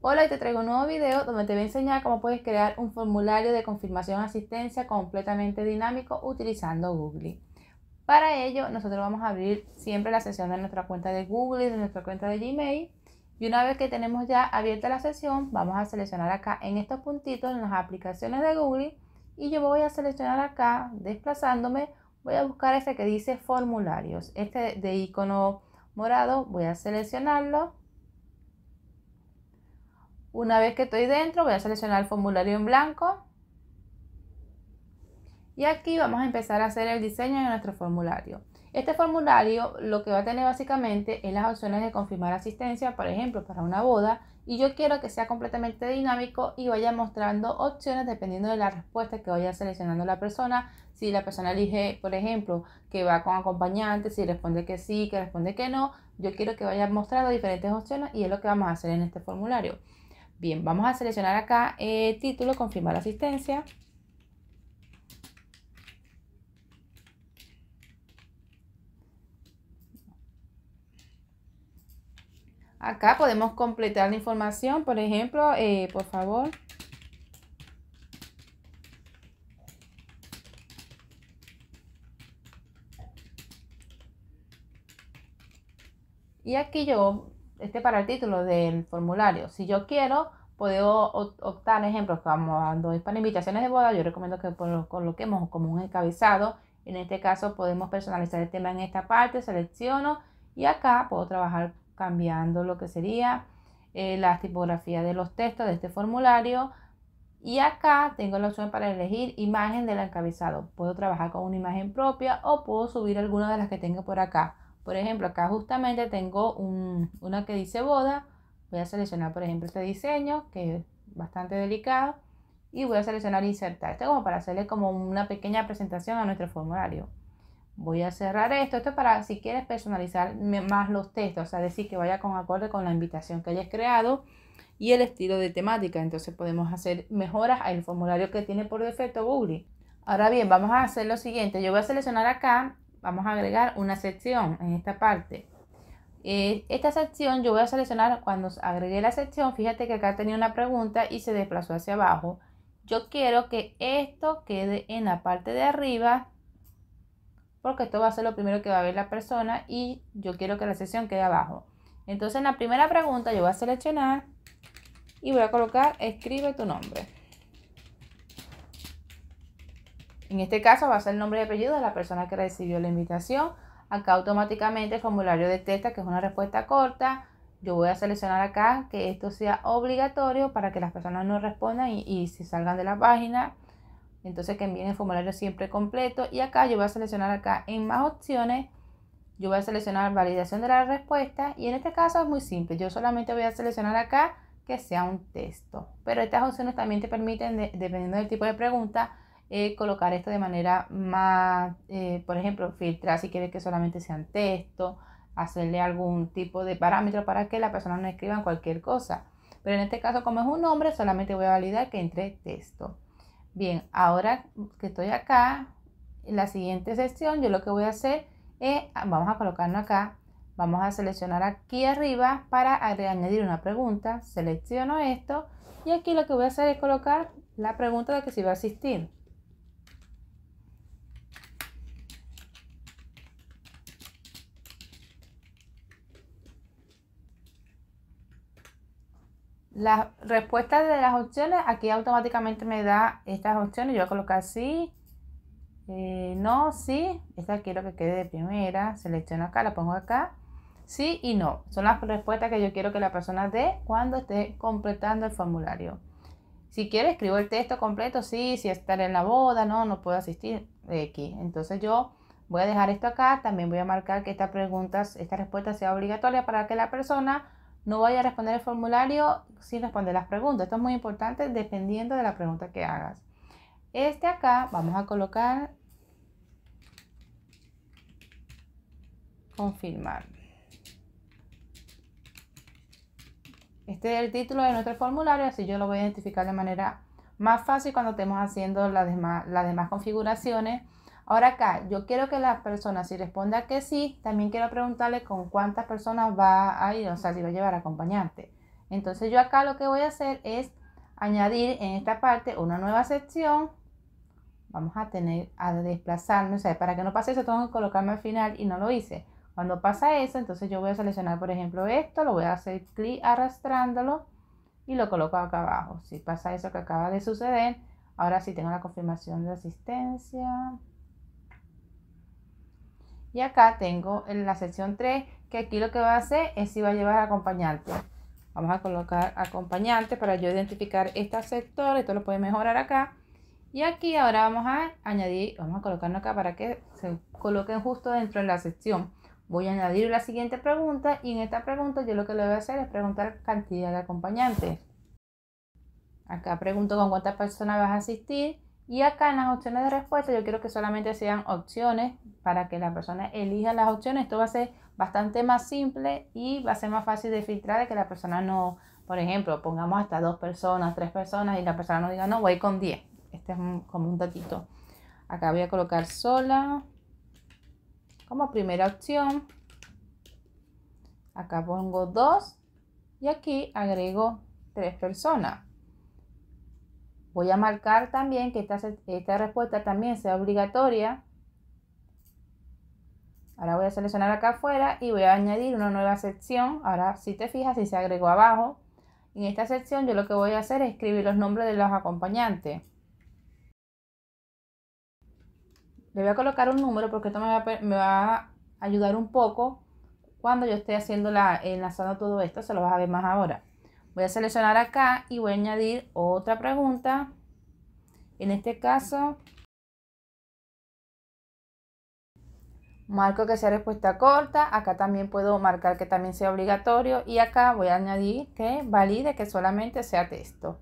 Hola, hoy te traigo un nuevo video donde te voy a enseñar cómo puedes crear un formulario de confirmación asistencia completamente dinámico utilizando Google. Para ello, nosotros vamos a abrir siempre la sesión de nuestra cuenta de Google de nuestra cuenta de Gmail. Y una vez que tenemos ya abierta la sesión, vamos a seleccionar acá en estos puntitos en las aplicaciones de Google. Y yo voy a seleccionar acá, desplazándome, voy a buscar este que dice formularios. Este de icono morado, voy a seleccionarlo una vez que estoy dentro, voy a seleccionar el formulario en blanco. Y aquí vamos a empezar a hacer el diseño de nuestro formulario. Este formulario lo que va a tener básicamente es las opciones de confirmar asistencia, por ejemplo, para una boda. Y yo quiero que sea completamente dinámico y vaya mostrando opciones dependiendo de la respuesta que vaya seleccionando la persona. Si la persona elige, por ejemplo, que va con acompañantes, si responde que sí, que responde que no, yo quiero que vaya mostrando diferentes opciones y es lo que vamos a hacer en este formulario. Bien, vamos a seleccionar acá eh, título, confirmar la asistencia. Acá podemos completar la información, por ejemplo, eh, por favor. Y aquí yo este para el título del formulario. Si yo quiero, puedo optar, ejemplos, cuando dando para invitaciones de boda, yo recomiendo que coloquemos como un encabezado. En este caso podemos personalizar el tema en esta parte, selecciono y acá puedo trabajar cambiando lo que sería eh, la tipografía de los textos de este formulario. Y acá tengo la opción para elegir imagen del encabezado. Puedo trabajar con una imagen propia o puedo subir alguna de las que tenga por acá. Por ejemplo, acá justamente tengo una que dice boda. Voy a seleccionar, por ejemplo, este diseño, que es bastante delicado. Y voy a seleccionar insertar. Esto como para hacerle como una pequeña presentación a nuestro formulario. Voy a cerrar esto. Esto es para si quieres personalizar más los textos. O sea, decir que vaya con acorde con la invitación que hayas creado y el estilo de temática. Entonces podemos hacer mejoras al formulario que tiene por defecto Google. Ahora bien, vamos a hacer lo siguiente. Yo voy a seleccionar acá vamos a agregar una sección en esta parte. Eh, esta sección yo voy a seleccionar cuando agregué la sección, fíjate que acá tenía una pregunta y se desplazó hacia abajo. Yo quiero que esto quede en la parte de arriba porque esto va a ser lo primero que va a ver la persona y yo quiero que la sección quede abajo. Entonces en la primera pregunta yo voy a seleccionar y voy a colocar escribe tu nombre. En este caso va a ser el nombre y apellido de la persona que recibió la invitación. Acá automáticamente el formulario detecta que es una respuesta corta. Yo voy a seleccionar acá que esto sea obligatorio para que las personas no respondan y, y se salgan de la página. Entonces que envíen el formulario siempre completo. Y acá yo voy a seleccionar acá en más opciones. Yo voy a seleccionar validación de la respuesta. Y en este caso es muy simple. Yo solamente voy a seleccionar acá que sea un texto. Pero estas opciones también te permiten, dependiendo del tipo de pregunta, eh, colocar esto de manera más, eh, por ejemplo, filtrar si quiere que solamente sean texto, hacerle algún tipo de parámetro para que la persona no escriba cualquier cosa. Pero en este caso, como es un nombre, solamente voy a validar que entre texto. Bien, ahora que estoy acá, en la siguiente sección, yo lo que voy a hacer es, ah, vamos a colocarnos acá, vamos a seleccionar aquí arriba para añadir una pregunta, selecciono esto y aquí lo que voy a hacer es colocar la pregunta de que si va a asistir. Las respuestas de las opciones, aquí automáticamente me da estas opciones. Yo voy a colocar sí, eh, no, sí. Esta quiero que quede de primera. Selecciono acá, la pongo acá. Sí y no. Son las respuestas que yo quiero que la persona dé cuando esté completando el formulario. Si quiere, escribo el texto completo. Sí, si estar en la boda, no, no puedo asistir. aquí Entonces yo voy a dejar esto acá. También voy a marcar que estas preguntas, esta respuesta sea obligatoria para que la persona no voy a responder el formulario sin responder las preguntas. Esto es muy importante dependiendo de la pregunta que hagas. Este acá vamos a colocar confirmar. Este es el título de nuestro formulario, así yo lo voy a identificar de manera más fácil cuando estemos haciendo las demás configuraciones Ahora acá, yo quiero que la persona, si responda que sí, también quiero preguntarle con cuántas personas va a ir, o sea, si va a llevar acompañante. Entonces yo acá lo que voy a hacer es añadir en esta parte una nueva sección. Vamos a tener a desplazarme, o sea, para que no pase eso tengo que colocarme al final y no lo hice. Cuando pasa eso, entonces yo voy a seleccionar, por ejemplo, esto, lo voy a hacer clic arrastrándolo y lo coloco acá abajo. Si pasa eso que acaba de suceder, ahora sí tengo la confirmación de asistencia. Y acá tengo en la sección 3, que aquí lo que va a hacer es si va a llevar acompañante. Vamos a colocar acompañante para yo identificar este sector. Esto lo puede mejorar acá. Y aquí ahora vamos a añadir, vamos a colocarlo acá para que se coloquen justo dentro de la sección. Voy a añadir la siguiente pregunta y en esta pregunta yo lo que le voy a hacer es preguntar cantidad de acompañantes. Acá pregunto con cuántas personas vas a asistir y acá en las opciones de respuesta yo quiero que solamente sean opciones para que la persona elija las opciones. Esto va a ser bastante más simple y va a ser más fácil de filtrar de que la persona no, por ejemplo, pongamos hasta dos personas, tres personas y la persona no diga, no, voy con diez. Este es como un datito. Acá voy a colocar sola como primera opción. Acá pongo dos y aquí agrego tres personas. Voy a marcar también que esta, esta respuesta también sea obligatoria. Ahora voy a seleccionar acá afuera y voy a añadir una nueva sección. Ahora, si te fijas, si se agregó abajo, en esta sección yo lo que voy a hacer es escribir los nombres de los acompañantes. Le voy a colocar un número porque esto me va, a ayudar un poco cuando yo esté haciendo la, enlazando todo esto, se lo vas a ver más ahora. Voy a seleccionar acá y voy a añadir otra pregunta. En este caso, marco que sea respuesta corta, acá también puedo marcar que también sea obligatorio y acá voy a añadir que valide que solamente sea texto.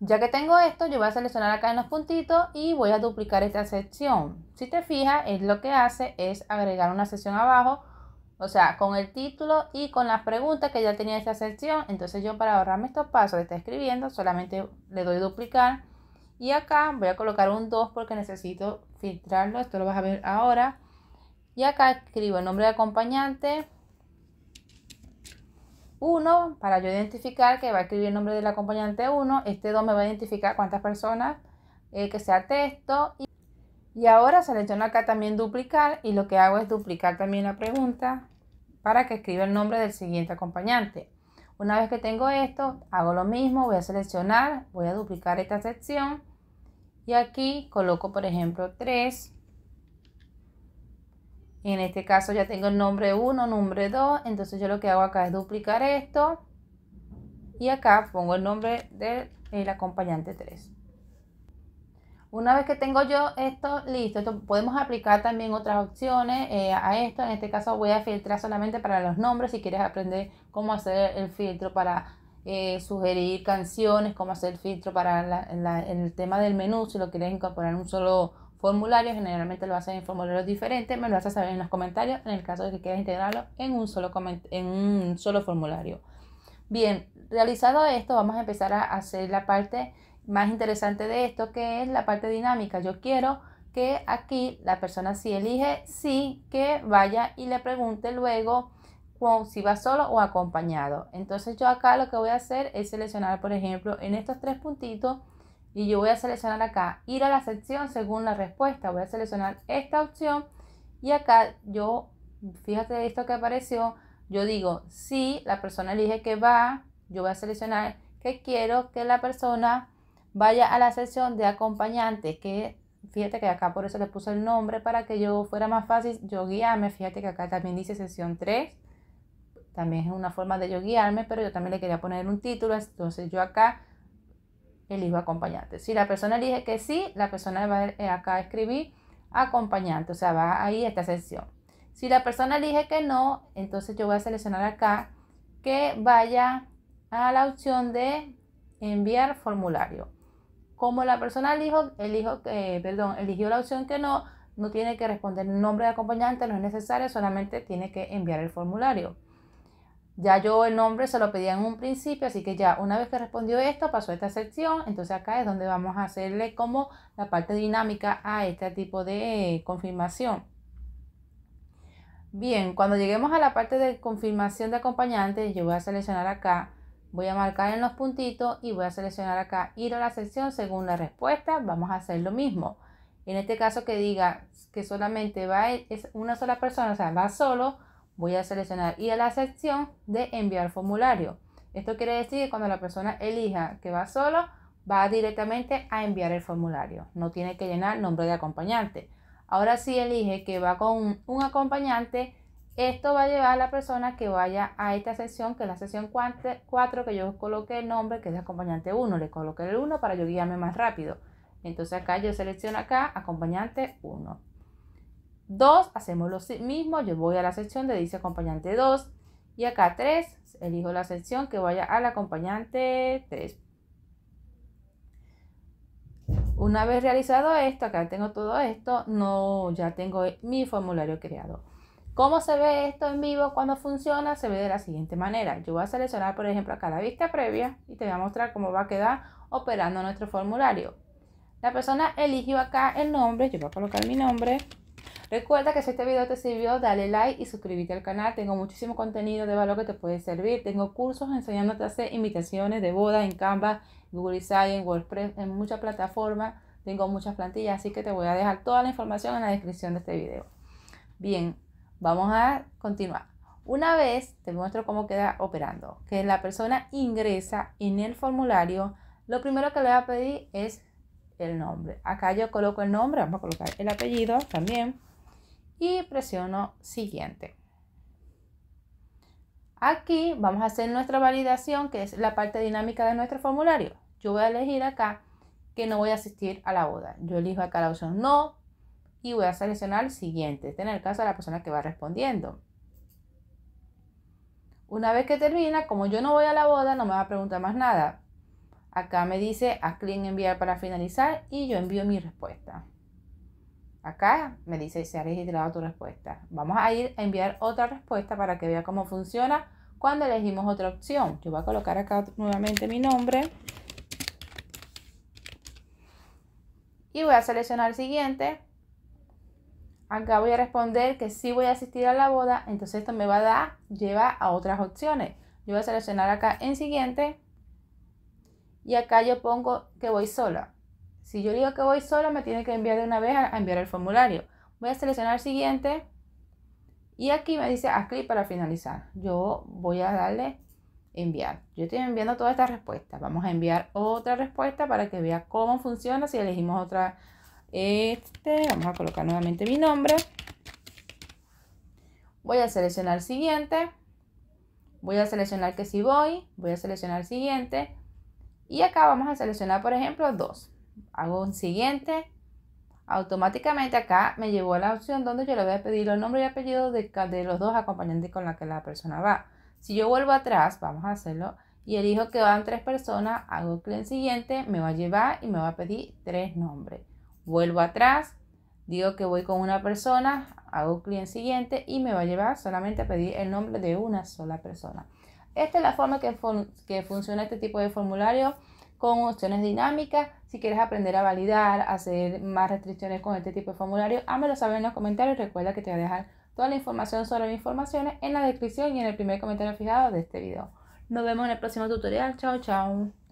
Ya que tengo esto, yo voy a seleccionar acá en los puntitos y voy a duplicar esta sección. Si te fijas, es lo que hace es agregar una sección abajo o sea, con el título y con las preguntas que ya tenía esta sección. Entonces yo para ahorrarme estos pasos de estar escribiendo, solamente le doy duplicar. Y acá voy a colocar un 2 porque necesito filtrarlo. Esto lo vas a ver ahora. Y acá escribo el nombre de acompañante. 1 para yo identificar que va a escribir el nombre del acompañante 1. Este 2 me va a identificar cuántas personas, eh, que sea texto. Y y ahora selecciono acá también duplicar y lo que hago es duplicar también la pregunta para que escriba el nombre del siguiente acompañante. Una vez que tengo esto, hago lo mismo, voy a seleccionar, voy a duplicar esta sección y aquí coloco por ejemplo 3. En este caso ya tengo el nombre 1, nombre 2, entonces yo lo que hago acá es duplicar esto y acá pongo el nombre del acompañante 3. Una vez que tengo yo esto listo, podemos aplicar también otras opciones eh, a esto. En este caso voy a filtrar solamente para los nombres. Si quieres aprender cómo hacer el filtro para eh, sugerir canciones, cómo hacer el filtro para el tema del menú, si lo quieres incorporar en un solo formulario, generalmente lo hacen en formularios diferentes, me lo a saber en los comentarios en el caso de que quieras integrarlo en un solo, en un solo formulario. Bien, realizado esto, vamos a empezar a hacer la parte más interesante de esto, que es la parte dinámica. Yo quiero que aquí la persona si elige sí, que vaya y le pregunte luego si va solo o acompañado. Entonces yo acá lo que voy a hacer es seleccionar, por ejemplo, en estos tres puntitos y yo voy a seleccionar acá, ir a la sección según la respuesta. Voy a seleccionar esta opción y acá yo, fíjate esto que apareció, yo digo, si la persona elige que va, yo voy a seleccionar que quiero que la persona vaya a la sección de acompañante, que fíjate que acá por eso le puse el nombre para que yo fuera más fácil yo guiarme. Fíjate que acá también dice sesión 3. También es una forma de yo guiarme, pero yo también le quería poner un título. Entonces yo acá elijo acompañante. Si la persona elige que sí, la persona va a eh, acá a escribir acompañante. O sea, va ahí a esta sección. Si la persona elige que no, entonces yo voy a seleccionar acá que vaya a la opción de enviar formulario. Como la persona elijo, eh, perdón, eligió la opción que no, no tiene que responder nombre de acompañante, no es necesario, solamente tiene que enviar el formulario. Ya yo el nombre se lo pedía en un principio, así que ya una vez que respondió esto, pasó a esta sección. Entonces acá es donde vamos a hacerle como la parte dinámica a este tipo de confirmación. Bien, cuando lleguemos a la parte de confirmación de acompañante, yo voy a seleccionar acá Voy a marcar en los puntitos y voy a seleccionar acá ir a la sección según la respuesta. Vamos a hacer lo mismo. En este caso que diga que solamente va e, es una sola persona, o sea, va solo, voy a seleccionar ir a la sección de enviar formulario. Esto quiere decir que cuando la persona elija que va solo, va directamente a enviar el formulario. No tiene que llenar nombre de acompañante. Ahora si elige que va con un acompañante, esto va a llevar a la persona que vaya a esta sección, que es la sección 4, que yo coloqué el nombre, que es acompañante 1. Le coloqué el 1 para yo guiarme más rápido. Entonces acá yo selecciono acá, acompañante 1. 2, hacemos lo mismo. Yo voy a la sección de dice acompañante 2. Y acá 3, elijo la sección que vaya al acompañante 3. Una vez realizado esto, acá tengo todo esto, no, ya tengo mi formulario creado. ¿Cómo se ve esto en vivo cuando funciona? Se ve de la siguiente manera. Yo voy a seleccionar, por ejemplo, acá la vista previa y te voy a mostrar cómo va a quedar operando nuestro formulario. La persona eligió acá el nombre, yo voy a colocar mi nombre. Recuerda que si este video te sirvió, dale like y suscríbete al canal. Tengo muchísimo contenido de valor que te puede servir. Tengo cursos enseñándote a hacer invitaciones de boda en Canva, Google Design, en WordPress, en muchas plataformas. Tengo muchas plantillas, así que te voy a dejar toda la información en la descripción de este video. Bien, Vamos a continuar. Una vez te muestro cómo queda operando, que la persona ingresa en el formulario, lo primero que le va a pedir es el nombre. Acá yo coloco el nombre, vamos a colocar el apellido también y presiono siguiente. Aquí vamos a hacer nuestra validación, que es la parte dinámica de nuestro formulario. Yo voy a elegir acá que no voy a asistir a la boda. Yo elijo acá la opción no, y voy a seleccionar siguiente. Este en el caso de la persona que va respondiendo. Una vez que termina, como yo no voy a la boda, no me va a preguntar más nada. Acá me dice haz clic en enviar para finalizar y yo envío mi respuesta. Acá me dice se ha registrado tu respuesta. Vamos a ir a enviar otra respuesta para que vea cómo funciona cuando elegimos otra opción. Yo voy a colocar acá nuevamente mi nombre. Y voy a seleccionar siguiente Acá voy a responder que sí voy a asistir a la boda, entonces esto me va a dar, lleva a otras opciones. Yo voy a seleccionar acá en siguiente y acá yo pongo que voy sola. Si yo digo que voy sola, me tiene que enviar de una vez a, enviar el formulario. Voy a seleccionar siguiente y aquí me dice haz clic para finalizar. Yo voy a darle enviar. Yo estoy enviando todas estas respuestas. Vamos a enviar otra respuesta para que vea cómo funciona si elegimos otra este, vamos a colocar nuevamente mi nombre. Voy a seleccionar siguiente. Voy a seleccionar que si voy. Voy a seleccionar siguiente. Y acá vamos a seleccionar, por ejemplo, dos. Hago un siguiente. Automáticamente acá me llevó a la opción donde yo le voy a pedir el nombre y apellido de, de los dos acompañantes con la que la persona va. Si yo vuelvo atrás, vamos a hacerlo, y elijo que van tres personas, hago clic en siguiente, me va a llevar y me va a pedir tres nombres. Vuelvo atrás, digo que voy con una persona, hago en siguiente y me va a llevar solamente a pedir el nombre de una sola persona. Esta es la forma que, que funciona este tipo de formulario con opciones dinámicas. Si quieres aprender a validar, hacer más restricciones con este tipo de formulario, hámelo saber en los comentarios. Recuerda que te voy a dejar toda la información sobre mis informaciones en la descripción y en el primer comentario fijado de este video. Nos vemos en el próximo tutorial. Chao, chao.